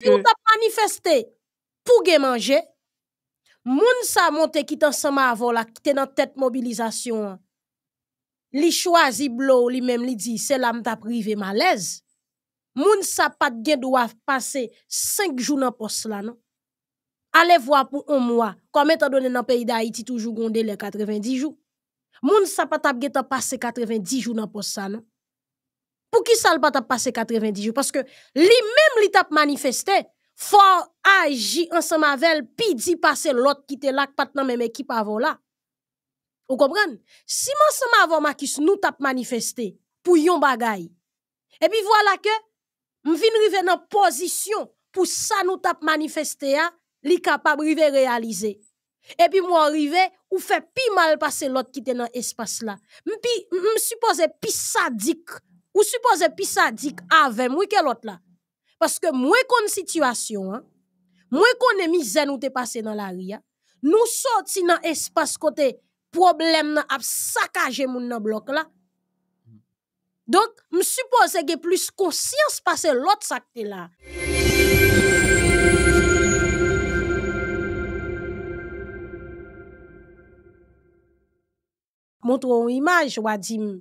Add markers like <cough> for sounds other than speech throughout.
Yon nous manifeste pou pour manger, moun sa monte ki tan sama la, ki te nan tet mobilizasyon li chwazi blou li mem li di, se la ta privé malaise. moun sa pas de do av pase 5 jou nan pour la non. Allez voir pou 1 mois. comme étant donné dans pays d'Haïti toujours toujou les 90 jours. Moun sa pas de gen tan 90 jours nan poste ça non. Pour qui ça le pas passé 90 jours? Parce que lui-même, il a manifesté. faut agir ensemble avec elle, puis dit passer l'autre qui était là, qui pas même équipe avant là. Vous comprenez? Si ensemble avant nous tape manifesté pour yon bagay. Et puis voilà que, m'vin rive dans position pour ça nous tape manifesté, hein, li capable de réaliser. Et puis moi arrivé ou fait pi mal passer l'autre qui était dans espace là. M'pi m'suppose pi sadique ou supposé plus dit avec moi que l'autre là. Parce que moi kon situation, hein? moi kon misère nous te passé dans la ria, hein. nous sorti dans espace côté problème nan ap saccage moun nan bloc là. Donc, je suppose que plus conscience passe l'autre sacté là. Montre une image, Wadim.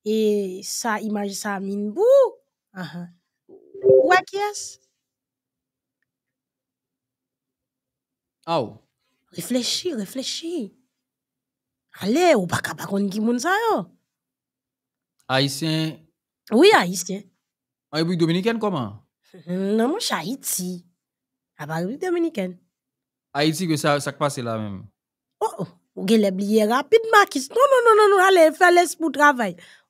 E sa imaj sa min bou. A ha. Ou ak yes? Ou? Reflechi, reflechi. Ale, ou baka bakon ki moun sa yo. Aisyen? Ou ya aisyen? A e bouk dominiken koman? Non mou ch a iti. A ba rouk dominiken. A iti kwe sak pase la men. Ou oh, ou, oh. ou gen le bliye rapid makis. Non, non, non, non, non, ale, fè les pou travay. Ou?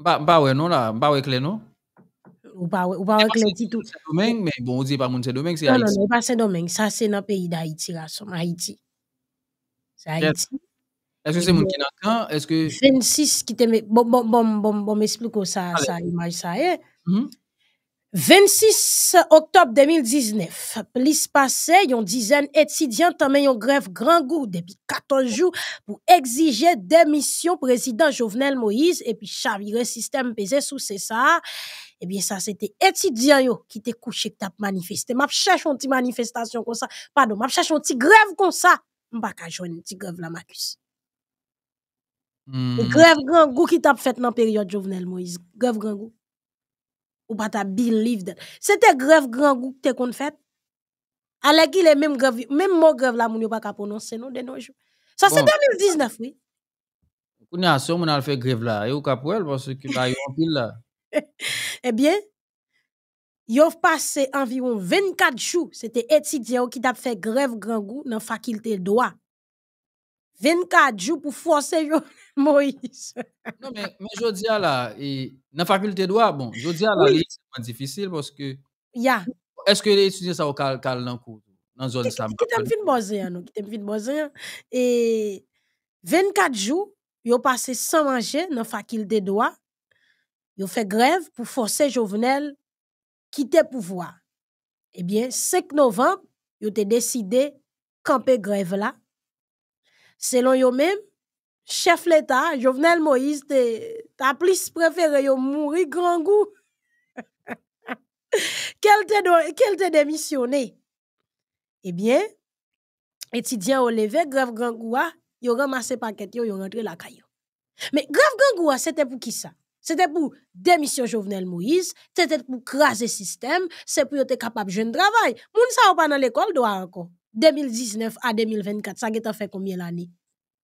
Mpa wè nou la, mpa wè kle nou? Ou pa wè kle titou. Se domeng, men bon, ou di pa moun se domeng, se Haiti. Non, non, non, pa se domeng, sa se nan peyi da Haiti la, som Haiti. Se Haiti. Eske se moun ki nan kan, eske... 26 ki teme, bon, bon, bon, bon, bom, espliko sa, sa imaj sa e. Eh? Hmm. 26 octobre 2019, plis y yon dizen étudiants tamen yon grève grand goût depuis 14 jours pour exiger démission président Jovenel Moïse puis chavire système pesé sous ça. ça. Et bien ça c'était étudiants yo qui te couché qui tap manifeste. M'a cherché yon petite ça. comme ça. pardon, m'a chèch yon ti grève comme ça. mba ka jwen ti grève la une hmm. Grève grand goût qui qui fait dans la période Jovenel Moïse, Grève grand goût ou pas ta believe livre. C'était grève grand goût que t'es qu'on fait. Alors qui est même grève, même mon grève là, mon yon pas ka prononcer non de nos jours. Ça c'est 2019, oui. Vous n'avez pas fait grève là, et ou kapouel parce que t'as pile là. <laughs> eh bien, yon passé environ 24 jours, c'était étudiant qui t'a fait grève grand goût dans la faculté de droit. 24 jours pour forcer <laughs> Moïse. non, mais, mais je dis à la, dans la faculté de droit, bon, je dis à la, c'est difficile parce que. Est-ce que les étudiants sont au cal, dans cours, dans la zone ça? Qui t'aime fin train hein, nous, qui t'aime fin hein Et 24 jours, ils ont passé sans manger dans la faculté de droit. Ils ont fait grève pour forcer Jovenel quitter le pouvoir. Eh bien, 5 novembre, ils ont décidé de camper grève là selon eux-mêmes, chef l'État, Jovenel Moïse, ta plus préféré, yon mourir grand goût. <laughs> Quel te démissionné? Eh bien, étudiant au levé, grave grand goût, yon ramasse paquet, yon yon rentre la caillou. Mais grave grand goût, c'était pour qui ça? C'était pour démission Jovenel Moïse, c'était pour craser le système, c'est pour être capable de jouer travail. Moun sa ou pas dans l'école, doit encore. 2019 à 2024, ça a fait combien d'années?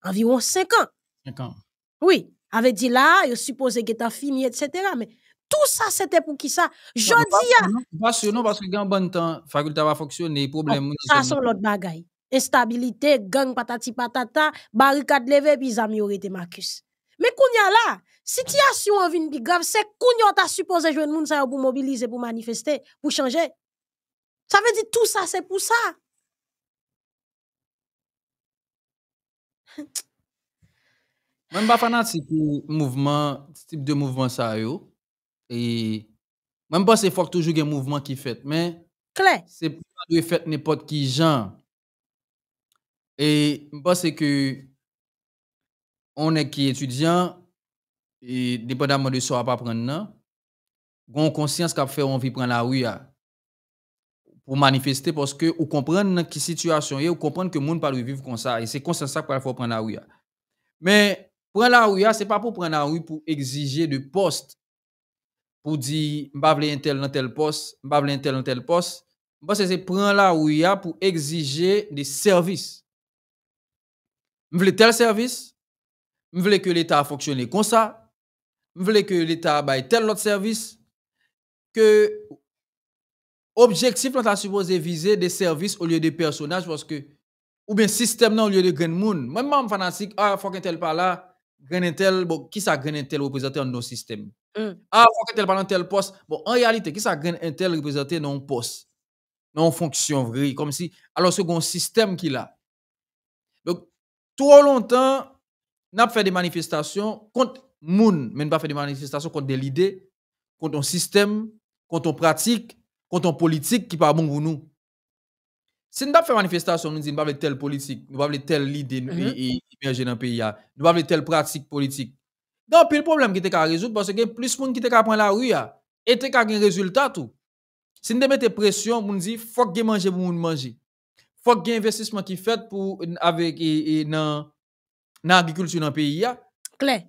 Environ 5 ans. 5 ans. Oui. Avait dit là, il supposé que tu fini, etc. Mais tout ça, c'était pour qui ça? Je dis... Pas sûr, non, parce que en bon temps, faculté va fonctionner, problème. Ça, c'est l'autre bagaille. Instabilité, gang patati patata, barricade levée, puis zami aurait été Marcus. Mais a là, situation en vin plus grave, c'est que t'a supposé jouer le monde pour mobiliser, pour manifester, pour changer. Ça veut dire tout ça, c'est pour ça. même pas fanatique mouvement type de mouvement ça e e e a et même pas c'est fort toujours un mouvement qui fait, mais c'est pas tout à fait n'importe qui Jean et bah c'est que on est qui étudiant et dépendamment de ce pas prenant non on conscience qu'a faire on vit prend la willa ou manifester parce que ou comprendre qui situation et ou comprendre que le monde pas vivre comme ça et c'est comme ça qu'il faut prendre la rue. Hein. Mais prendre la rue, hein, c'est pas pour prendre la rue pour exiger de poste pour dire m'pa un tel dans tel poste, m'pa un tel dans tel poste. Parce c'est prendre la rue hein, pour exiger des services. veux tel service, veux que l'État fonctionne comme ça, veux que l'État baille tel autre service que Objectif, on a supposé viser des services au lieu des personnages, parce que, ou bien système non au lieu de grand monde. Moi, je suis fanatique, ah, il faut que tel pas là, grand tel, bon, qui ça grand tel représenté dans nos systèmes? Mm. Ah, il faut que tel pas dans tel poste. Bon, en réalité, qui ça grand tel représenté dans un poste? Dans une fonction comme si, alors c'est grand système qu'il a. Donc, trop longtemps, on a fait des manifestations contre monde, mais on pas fait des manifestations contre des idées, contre un système, contre une pratique contre une politique qui pas bon pour nous. Si nous avons fait manifestation, nous disons, nous pas telle politique, nous pas telle idée émerger mhm. dans le pays, nous pas telle pratique politique. Donc, le problème qui est à résoudre, parce que plus de gens qui était prendre la rue, et qu'à un résultat tout. Si nous mettons pression, nous disons, faut que manger pour nous manger. Faut que investissement qui fait pour, avec, et, dans, l'agriculture dans le pays. Claire.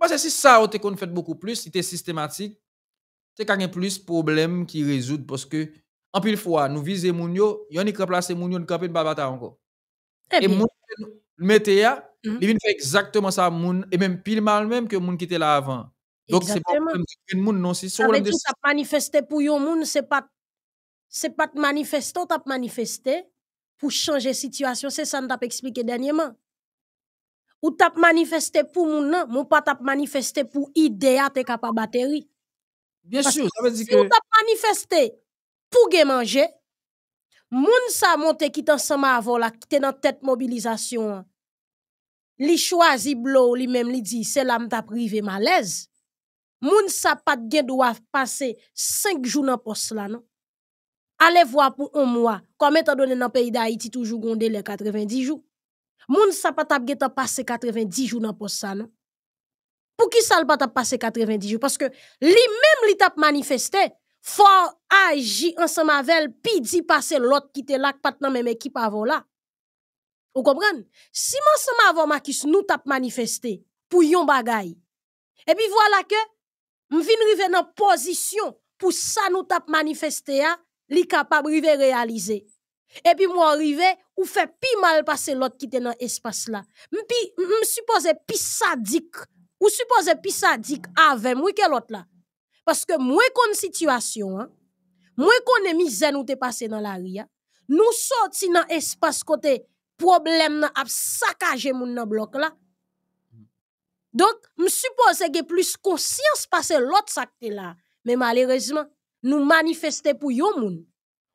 Parce que si ça, on fait beaucoup plus, c'est systématique, c'est qu'il y a plus de problèmes qui résout parce que, en pile fois, nous visons moun yo, yon y remplace moun yo, nous camper de bataille encore. Eh et qui nous ya, ils mm-hmm. viennent fait exactement ça moun, et même pile mal même que gens qui était là avant. Donc, c'est pas un problème les moun, non, c'est ça. Des... Ça manifester pour les moun, c'est pas, c'est pas manifester, t'as manifester pour changer situation, c'est ça que t'a expliqué dernièrement. Ou t'as manifesté pour moun, non, moun pas t'as manifesté pour idée, t'es capable batterie. Bien sûr, ça veut dire si que... Si manifesté pour gagner manger, moun sa monte qui ensemble avant là, qui dans tête mobilisation, li choisi blow, li même li dit, c'est là m'ta privé malaise. Moun sa pas gen doit passer 5 jours dans poste là, non? Allez voir pour un mois, comme étant donné dans le pays d'Haïti, toujours gondé les 90 jours. Moun sa pas t'a gen passé 90 jours dans poste ça, non? Pour qui ça le pas passé 90 jours? Parce que lui-même, il t'a manifesté. Fort agi ensemble avec elle, puis dit passer l'autre qui était là, pas dans même équipe avant là. Vous comprenez? Si ensemble avant Marcus, nous tape manifesté pour yon bagay. Et puis voilà que, m'vin rive dans position pour ça nous t'a manifesté, hein, li capable de réaliser. Et puis moi arrivé ou fait pi mal passer l'autre qui était dans espace là. M'pi suppose pi sadique ou suppose ça dit avec moi que l'autre là. Parce que moi kon situation, moins hein, qu'on kon e misère ou te passé dans la ria. Nous sorti dans espace côté problème nan ap saccage moun nan bloc là. Donc, je suppose que plus conscience passe l'autre sacte là. Mais malheureusement, nous manifestons pour yon moun.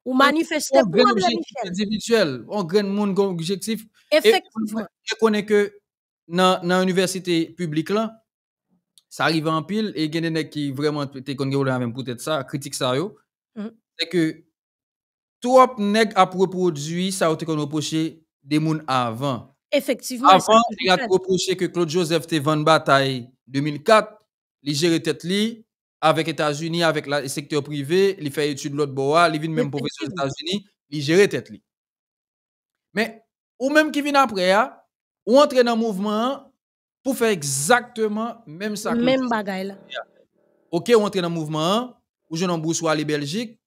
Ou manifestons pour yon objectif individuel. On gagne moun objectif. Effectivement. Je connais que dans l'université publique là, ça arrive en pile et il y a qui vraiment te connu même peut-être ça critique ça yo mm. c'est que trop nèg a reproduit ça te reproché des moun avant effectivement avant il a reproché que Claude Joseph était vend bataille 2004 il gérait tête li avec États-Unis avec le secteur privé il fait études l'autre bois il vient même professeur aux États-Unis il gérait tête mais ou même qui vient après hein, ou entre dans le mouvement pour faire exactement même ça. Même bagaille là. OK, on entre dans le mouvement, hein. ou je n'en à aller Belgique,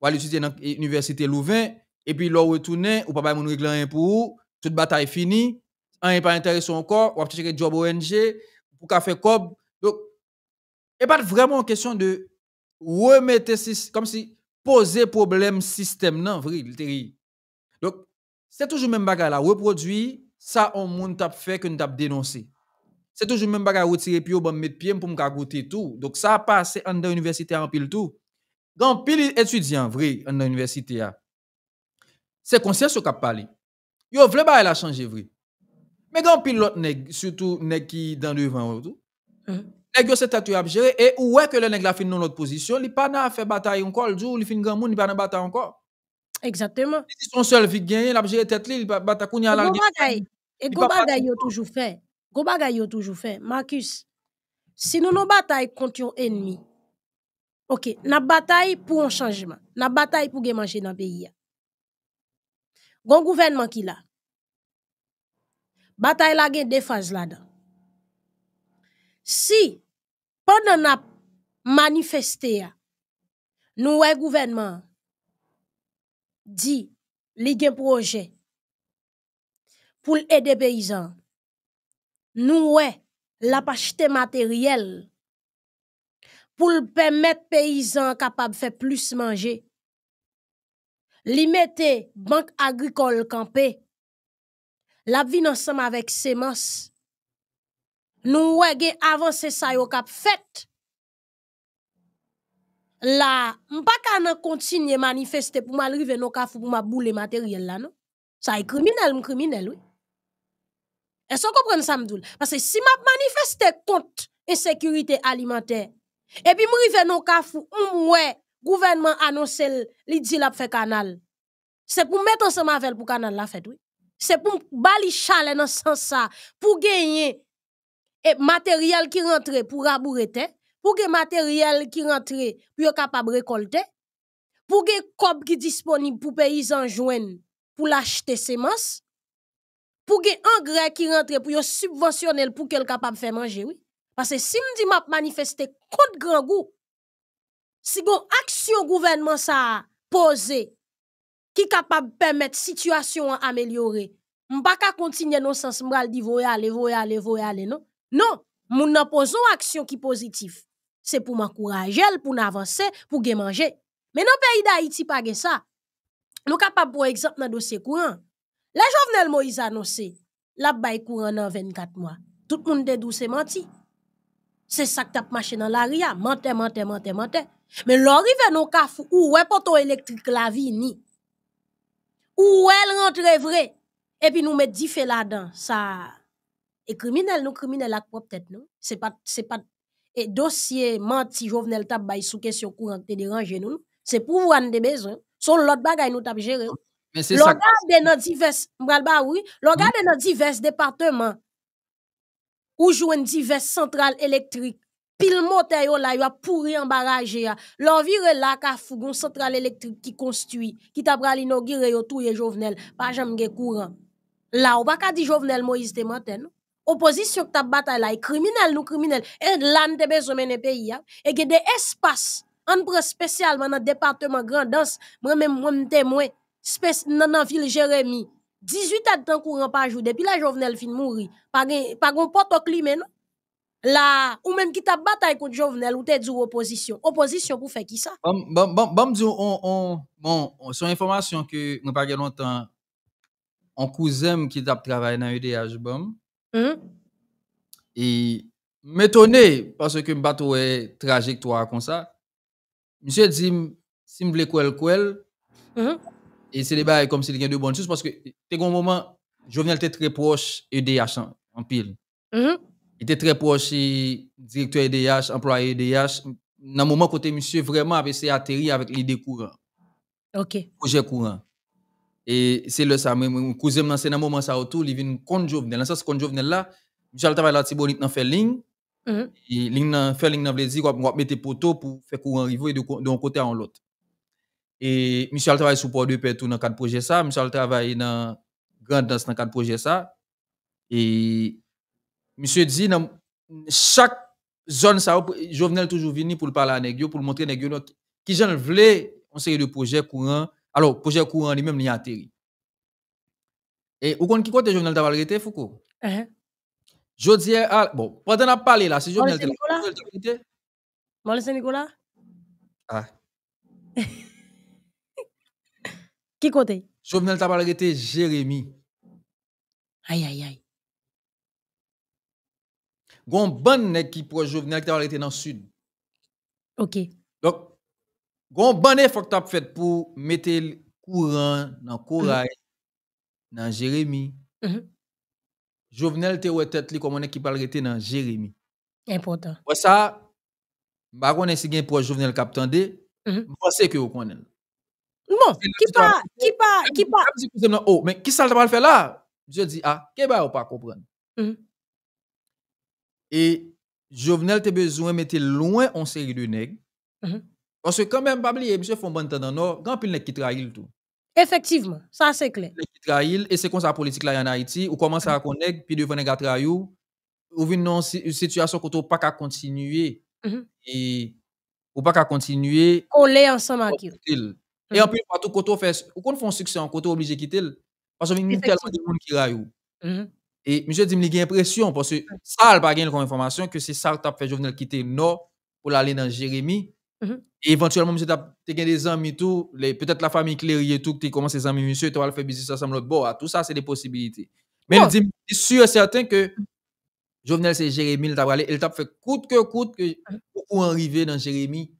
ou aller étudier dans l'université Louvain, et puis l'on retourne, ou papa mon régler un pour, toute bataille finie, un n'est pas intéressant encore, ou chercher job ONG, pour faire cob. Donc, a pas vraiment question de remettre, comme si poser problème système, non, vrai, Donc, c'est toujours même bagaille là, reproduit ça, on monde fait que nous avons dénoncé c'est toujours même bagarre retirer au bon mettre pied pour me goûter tout. Donc ça a passé en dans l'université en pile tout. Grand pile étudiant vrai en université. l'université ah. C'est conscience qu'on a parlé. Yo vle ba la changer vrai. Mais grand pile l'autre nèg surtout nèg qui dans devant tout. Mm-hmm. Nèg yo c'est tatu a gérer et ouais que le nèg la fin dans l'autre position, li pas na faire bataille encore, le jour li fin grand monde, il pas na bataille encore. Exactement. Si son seul vie gagné, la gérer tête li, il pas la. Et toujours fait que vous toujours fait. Marcus, si nous nous bataille contre un ennemi, ok, na bataille pour un changement, na bataille pour manger dans le pays. gouvernement qui la. Bataille la deux phases là-dedans. Si, pendant na manifeste ya, nous gouvernement dit les un projet pour aider paysans nou la pacheté matérielle pour pou permettre paysans de de faire plus manger Li banque agricole agricole la vie ensemble avec avec nou wè gen avansè sa yo kap fèt, la mpa ka nan kontinye manifester pou mal nou pou ma boule matériel la non Sa est criminel. Oui? Est-ce qu'on comprend ça, Mdoul? Parce que si m'a manifeste contre insécurité alimentaire, et puis m'rive non kafou, le gouvernement annonce li dit la fait canal. C'est pour mettre ensemble avec pour canal la fait, oui. C'est pour bali chalet dans sens ça, pour gagner et matériel qui rentre pour rabourer pour que matériel qui rentre pour capable récolter, pour que cob qui disponible pour paysans joindre pour l'acheter semences pou ge engre ki rentre pou yo subvensyonel pou ke l kapab fè manje, oui. Pase si m di map manifeste kont gran gou, si gon aksyon gouvenman sa pose, ki kapab pèmèt situasyon an amelyore, m pa ka kontinye non san smral di voue ale, voue ale, voue ale, non. Non, moun nan pozon aksyon ki pozitif. Se pou man kourajel, pou nan avanse, pou ge manje. Men nan peyida iti page sa, nou kapab pou ekzant nan dosye kouran, La Jovenel Moïse annonce la baille courant dans 24 mois. Tout le monde doux, c'est menti. C'est ça que t'as marché dans l'aria. Ah. Mente, mente, mente, mente. Mais l'arrivée non kafou, ou ouais poteau électrique la vie ni. Ou elle rentre vrai. Et puis nous met 10 fait là-dedans. Ça. Et criminel, nous criminel la propre tête, non? C'est pas, c'est pas, et dossier menti Jovenel tap bay sous question courant te dérange nous. C'est pour vous en des besoin. Son l'autre bagay nous tap gérer. Logade dans divers, mbralba oui, hmm. jouent dans divers électriques. où jwen divers y électriques. pourri mote yo la yo a pourri en baraje ya. y vire la ka fougon centrale électrique qui construit, qui tabra li no gire yo touye jovenel. Pa jam ge courant. La ou pas di jovenel Moïse te maten. opposition là, ta bataille la. E criminels nou et pays. lan te bezomene peyi ya. et ge de spécial dans pre département grand, dans moi même moi mwen moi, nan nan vil Jérémy, 18 ans temps courant par jour, depuis la Jovenel fin mouri, pa porte au climat ou même qui ta bataille contre Jovenel, ou te dit ou opposition. pour faire qui ça? ça? Bon, bon, bon, bon, on, on, bon, son cousin qui travaille pas l'UDH. Et on cousin ki t'a bon, dans UDH bon. -hmm. parce que le bon, trajectoire trajectoire ça, ça dit, si bon, bon, et c'est débat comme s'il y a deux bonnes choses parce que, c'est un moment, Jovenel était très proche EDH en, en pile. Mm-hmm. Il était très proche directeur EDH, employé EDH. Dans le moment côté monsieur vraiment avait essayé atterri avec l'idée courant. OK. Projet courant. Et c'est le ça, mon cousin, c'est dans le moment ça autour, il vient contre Jovenel. Dans ce sens contre Jovenel là, Michel travaille là, Tibonite dans fait ligne. Mm Et ligne dans fait ligne dans veut dire qu'on va mettre poteau pour faire courant et de d'un côté à l'autre. Et monsieur al travaille sous port de paix tout dans quatre projet ça, monsieur al travaille dans grande danse dans quatre projet ça. Et monsieur dit dans chaque zone ça Jovenel toujours venir pour parler à nèg pour montrer nèg qui j'en voulait on série de projets courants. Alors projet courant lui-même il atterri. Et vous connaissez qui côté Jovenel t'a rete Foucault. Jodi e al bon pendant a parlé là c'est Jovenel Nicolas. Nicolas. Ah. <laughs> Qui côté Jovenel t'a arrêté Jérémy. Aïe, aïe, aïe. Gon bon nek qui pour Jovenel t'a arrêté dans le sud. OK. Donc, gon ban effort que t'as fait pour mettre le courant dans mm-hmm. Corail, dans Jérémy. Mm-hmm. Jovenel te wè tête li comme qui parle arrêté dans Jérémy. Important. Pour ça, je ne sais pas si vous avez un Jovenel Cap Tandé, je mm-hmm. pense que vous connaissez. Bon, qui pas, qui pas, qui pas. Oh, qui ça le le faire là Je dis, ah, qui va pas pas comprendre? Hum. Et je jovenel te besoin mette loin en série de nègres. Hum hum. Parce que quand même, Babli et bon temps dans Nord, grand pile qui trahit tout. Effectivement, ça c'est clair. Qui trahit, et c'est comme ça la politique là en Haïti, ou commence à connaître, puis devant les gars trahit, ou une situation qu'on ne pas qu'à continuer. Et ou pas qu'à continuer. On l'est ensemble qui et en mmh. plus, partout, quand on fait, un succès, quand on est obligé de quitter, parce qu'il y a tellement de monde qui raille. Mmh. Et monsieur dit, il a l'impression, parce que mmh. ça, il n'a pas gagné que c'est ça qui a fait Jovenel quitter Nord pour aller dans Jérémy. Et éventuellement, monsieur, tu as des amis, tout, peut-être la famille Cléry et tout, que tu commences ses amis, monsieur, tu vas faire business ensemble. Bon, tout ça, c'est des possibilités. Mais il dit, je sûr et certain que Jovenel, c'est Jérémy, il t'a fait coûte que coûte que pour arriver dans Jérémy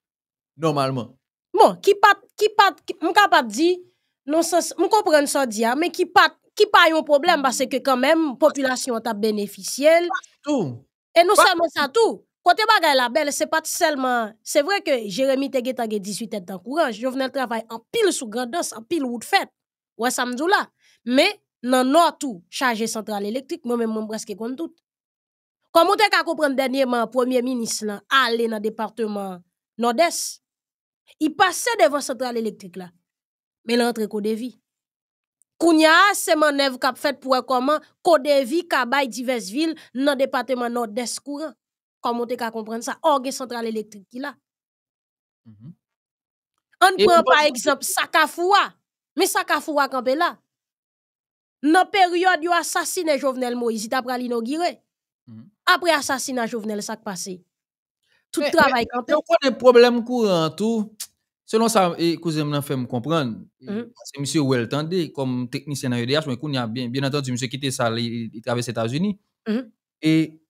normalement. Bon, qui pas, qui pas, m'a capable dit, non sens, m'a ça mais qui pas, qui pas un problème, parce que quand même, population t'a bénéficielle. Tout. Et non seulement ça, tout. Côté bagaille, la belle, c'est pas seulement, c'est vrai que Jérémy te 18 têtes dans je venais travailler en pile sous grandeur, en pile ou de fête. Ouais, ça là. Mais, non, non, tout, chargé centrale électrique, moi-même, presque compte tout. Comment t'es comprendre dernièrement, premier ministre, aller dans le département nord-est? Il passait devant centrale électrique là. Mais l'entrée code vie. Kounya, c'est qui a fait pour comment code vie kabay diverses villes dans le département nord-est courant. Comment tu comprendre ça Orgue centrale électrique qui là. On prend par exemple Sakafoua. Mais Sakafoua est là. Mhm. la période où assassiné Jovenel Moïse, il t'a pris l'inauguré. Mhm. Après assassinat Jovenel, ça passé tout le travail mais, on a des problèmes courants tout selon ça et eh, cousin m'en fait me comprendre eh, mmh. monsieur Well comme technicien à EDH mais a bien bien entendu monsieur quitté ça il, traverse les États-Unis mmh. et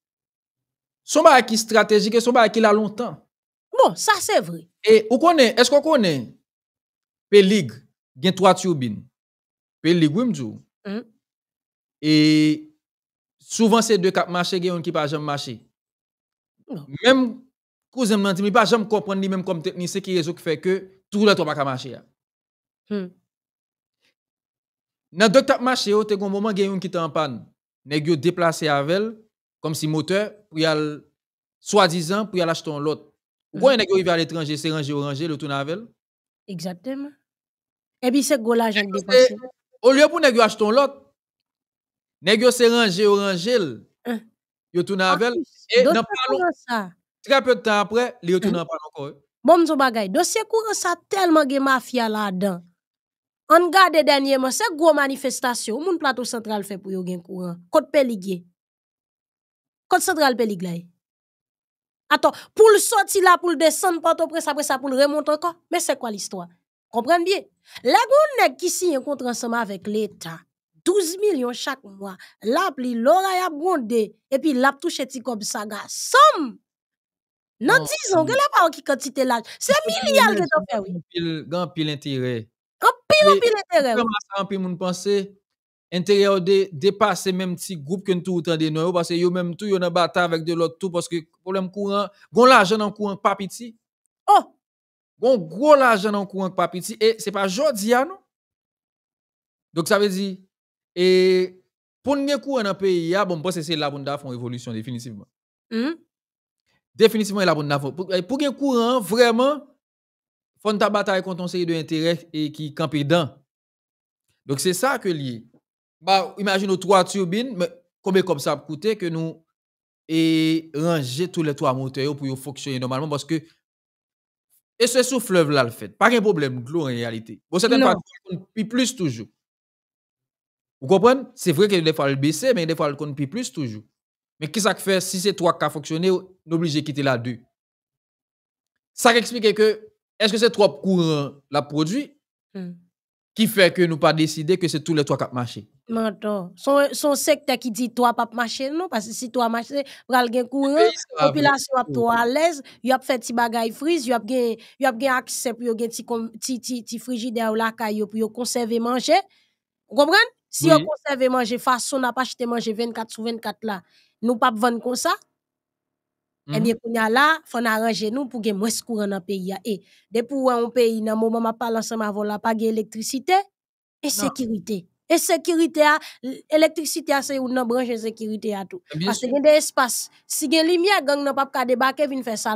son bail qui stratégique et son bail qui longtemps bon ça c'est vrai et où connaît est-ce qu'on connaît Pelig a trois turbines Pelig oui m'dou mm et souvent ces deux cap qui qui pas jamais marché même cousin menti, mais pas jamais comprendre lui-même comme technicien qui qui fait que tout le temps pas marcher. Hein. Hmm. Dans deux tap marché, tu as un moment qui est en panne. Nèg yo déplacé avec comme si moteur pour y aller soi-disant pour y aller acheter un lot. Pourquoi hmm. nèg yo va à l'étranger, c'est rangé orangé le tourne avec Exactement. Et puis c'est go l'argent dépensé. Au lieu pour nèg yo acheter un lot, nèg yo c'est rangé orangé, hein. yo tourne avec et dans pas Très peu de temps après, il retourne mm. en pas encore. Bon, son bagay, dossier courant ça tellement de mafia là-dedans. On garde dernièrement, c'est grosse manifestation, mon plateau central fait pour yon courant. Côte Péligue. Côte central Péligue Attends, pour le sortir là, pour le descendre, pour après ça, pour le remonter encore. Mais c'est quoi l'histoire? Comprenez bien. Les gens qui signent un contrat ensemble avec l'État, 12 millions chaque mois, l'appli, puis l'oraya a bondé, et puis l'app touche comme ça, somme! Non, disons, que la parole qui quantité là C'est milliard que t'en faire oui. un pile intérêt. Un pile, pile intérêt. Comme ça, en pile, mon pense, intérêt de dépasse même petit groupe que nous tout des nous, parce que a même tout, yon a bata avec de l'autre tout, parce que problème courant, gon l'argent en courant, pas petit. Oh! Gon gros l'argent en courant, pas petit Et c'est pas jodi, à hein, nous. Donc, ça veut dire, et pour nous courant dans le pays, ah, bon, parce que c'est là pour nous faire une évolution définitivement. Hum? définitivement il a pour Pour un courant, vraiment, il ta bataille contre un série de intérêt et qui campent dedans. Donc c'est ça que lié. Bah, imagine nos trois turbines, mais combien comme ça coûter que nous et ranger tous les trois moteurs pour fonctionner normalement parce que et ce sous fleuve là le fait pas un problème de en réalité bon certaines parties plus toujours vous comprenez c'est vrai que des fois le baisser mais des fois le compte plus toujours mais qu'est-ce qui fait si c'est trois qui a fonctionné, on obligé de quitter la deux. Ça explique que, est-ce que c'est trois courants la produit hmm. qui fait que nous pas décider que c'est tous les trois qui ont marché? Maintenant, son, son secteur qui dit trois pas marché, non? Parce que si trois marché, pral gen courant, population a trois à l'aise, y a fait des bagay frise, y a fait y a gen accès pour y ti, ti, ti, frigidaire ou la caille pour conserver manger. Vous comprenez? Si oui. on conserve manger façon n'a pas acheté manger 24 sur 24 là, nous pas vendre comme ça Et eh mhm. bien qu'on a là faut arranger nous pour que moins courant dans pays et pour un pays dans moment m'a parle ensemble avant là pas d'électricité et sécurité et sécurité L'électricité, électricité c'est une branche sécurité à tout eh parce qu'il y a des espaces si il y gen lumière gang n'a pas débarquer débarquer vinn faire C'est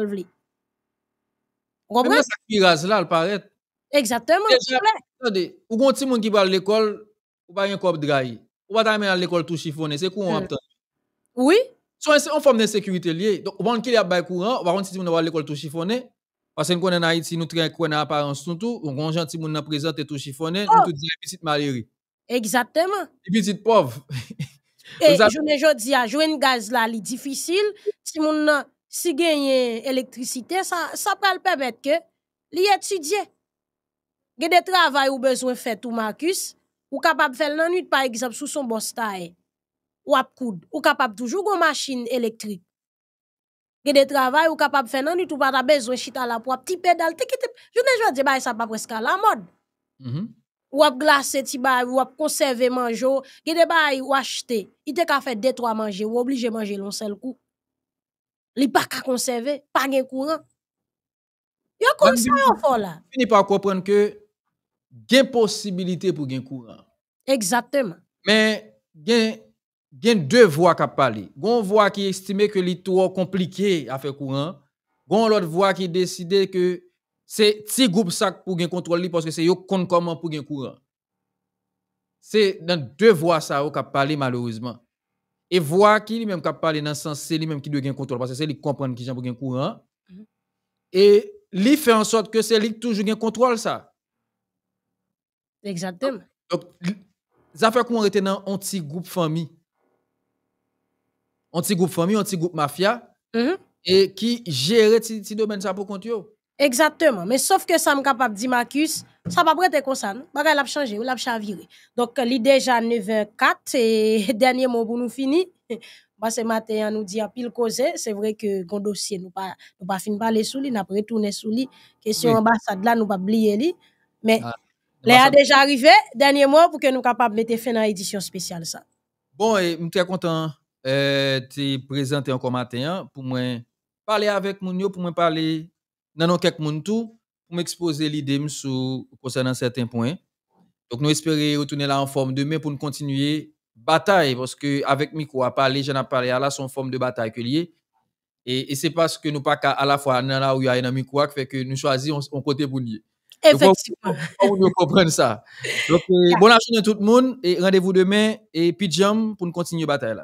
Comprends? Ça rase là, elle paraît. Exactement. Attendez, ou gon petit monde qui va l'école, ou pas yon de drahi. Ou pas à l'école tout chiffonné, c'est quoi hmm. on attend oui. c'est en forme d'insécurité liée. Donc, on qu'il y a un courant, on va si on va à l'école tout chiffonné. Parce que est en Haïti, nous connaissons apparence tout tout. On a gentil monde présente tout chiffonné, nous tout dire petite malérie. Exactement. une petite pauvre. Et je ne jodi à joindre gaz là, c'est difficile. Si on si gagne électricité, ça ça peut le permettre que li étudier. des travaux travail ou besoin fait tout Marcus, ou capable faire la nuit par exemple sous son taille ou ap koud. Ou capable toujours go machine électrique. Gè de travail ou capable fè nan, ou tout ta besoin chita la pour petit ti pedal. Tiki Je jounen jodi ba ça e sa pa preska la mode. Mm -hmm. Ou ap glase ti ba ou ap conserver manjo. gè de bay ou e acheter? I te ka deux trois manje, ou oblige manje lon sel kou. Li pa ka conserver, pa gen courant. Yo kon sa en fò là. Fini pa comprendre que gen possibilité pour gen courant. Exactement. Mais gen y a deux voix qui parlent. Une voix qui estime que c'est trop compliqué à faire courant. Une autre voix qui décide que c'est un petit groupe pour gagner contrôle parce que c'est yo compte comment pour gagner courant. C'est dans deux voix ça qui parlé malheureusement. Et voix qui lui-même qui parle dans le sens, c'est lui-même qui doit gagner contrôle parce que c'est lui qui comprend qui a pour courant. Mm-hmm. Et lui fait en sorte que c'est lui qui toujours gagne contrôle ça. Exactement. Donc, affaires fait ont été dans un petit groupe famille anti-groupe famille, anti-groupe mafia, mhm. et qui gère ce domaine pour compte Exactement. Mais sauf que ça me capable dire Marcus, ça va prêter comme ça. Bagay l'a changé ou l'a chaviré. Donc euh, l'idée déjà 9h04 et <laughs> dernier mot pour nous finir. <laughs> Bah ce matin nous dit à pile causé, c'est vrai que le dossier nous pas nous pas fini parler sous lui, n'a pas retourner sous lui. Question oui. ambassade là nous pas oublier lui. Mais ah, les a déjà arrivé dernier mot pour que nous capable mettre fin à l'édition spéciale ça. Bon et je suis très content euh, te présenté encore matin pour pour parler parler avec pour pour parler parler nanon kek moun tou, pou mwen expose l'idée points certains points donc nous espérons retourner là en la an form nous bataille, parce que avec Miko à parler j'en ai parlé à la, son forme de bataille que lié. Et, c'est parce que nous pas à la fois dans où il y a un fait que nous choisissons un côté pour Effectivement. Donc, nous comprendre ça. Donc, bon euh, <laughs> bonne à tout le monde et rendez-vous demain et puis jam pour nous continuer la bataille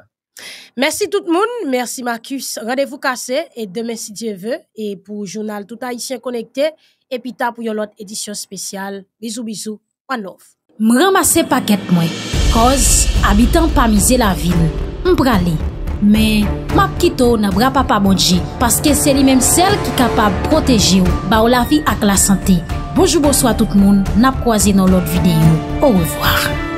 Mersi tout moun, mersi Marcus Radevou kase, demensi diyeve E pou jounal touta isye konekte E pita pou yon lot edisyon spesyal Bizou bizou, wanov M ramase paket mwen Koz, abitan pa mize la vil M prale, men M ap kito na bra pa pa bodje Paske se li menm sel ki kapab Proteji ou, ba ou la vi ak la sante Bojou bojou a tout moun Nap kwa zi nou lot videyo, ou revoar